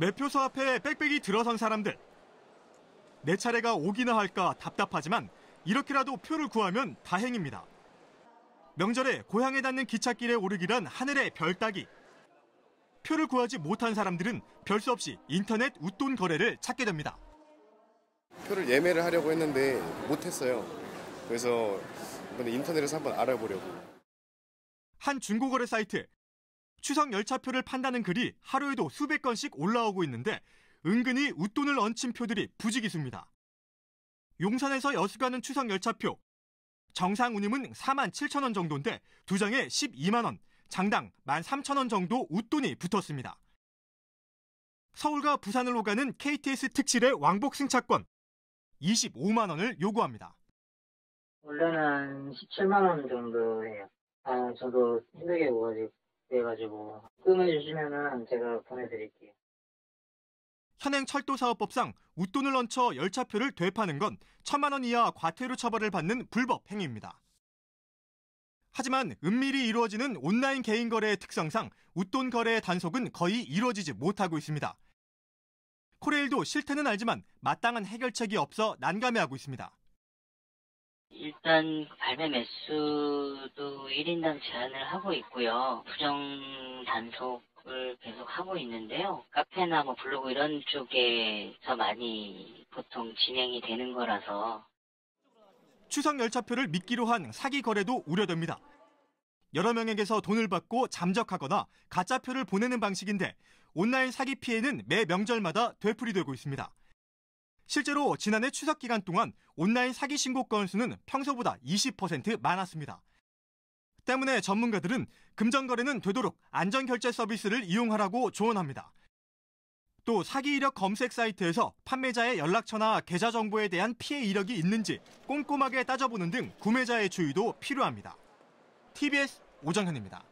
매표소 앞에 빽빽이 들어선 사람들. 내 차례가 오기나 할까 답답하지만 이렇게라도 표를 구하면 다행입니다. 명절에 고향에 닿는 기찻길에 오르기란 하늘의 별 따기. 표를 구하지 못한 사람들은 별수 없이 인터넷 웃돈 거래를 찾게 됩니다. 표를 예매를 하려고 했는데 못했어요. 그래서 이번에 인터넷에서 한번 알아보려고. 한 중고거래 사이트 추석 열차표를 판다는 글이 하루에도 수백 건씩 올라오고 있는데 은근히 웃돈을 얹힌 표들이 부지기수입니다. 용산에서 여수 가는 추석 열차표 정상 운임은 4만 7천 원 정도인데 두 장에 12만 원, 장당 1만 3천 원 정도 웃돈이 붙었습니다. 서울과 부산으로 가는 k t s 특실의 왕복 승차권 25만 원을 요구합니다. 원래는 17만 원 정도예요. 아, 저도 힘들게 모아지고 그래가지고 뜸해주시면은 제가 보내드릴게요. 현행 철도사업법상 웃돈을 얹혀 열차표를 되파는 건 천만 원 이하 과태료 처벌을 받는 불법 행위입니다. 하지만 은밀히 이루어지는 온라인 개인 거래의 특성상 웃돈 거래의 단속은 거의 이루어지지 못하고 있습니다. 코레일도 실태는 알지만 마땅한 해결책이 없어 난감해하고 있습니다. 일단 발매 매수 1인당 제한을 하고 있고요. 부정 단속 을 계속 하고 있는데요. 카페나 뭐 블로그 이런 쪽에서 많이 보통 진행이 되는 거라서 추석 열차표를 믿기로한 사기 거래도 우려됩니다. 여러 명에게서 돈을 받고 잠적하거나 가짜표를 보내는 방식인데 온라인 사기 피해는 매 명절마다 되풀이되고 있습니다. 실제로 지난해 추석 기간 동안 온라인 사기 신고 건수는 평소보다 20% 많았습니다. 때문에 전문가들은 금전거래는 되도록 안전결제 서비스를 이용하라고 조언합니다. 또 사기 이력 검색 사이트에서 판매자의 연락처나 계좌 정보에 대한 피해 이력이 있는지 꼼꼼하게 따져보는 등 구매자의 주의도 필요합니다. TBS 오정현입니다.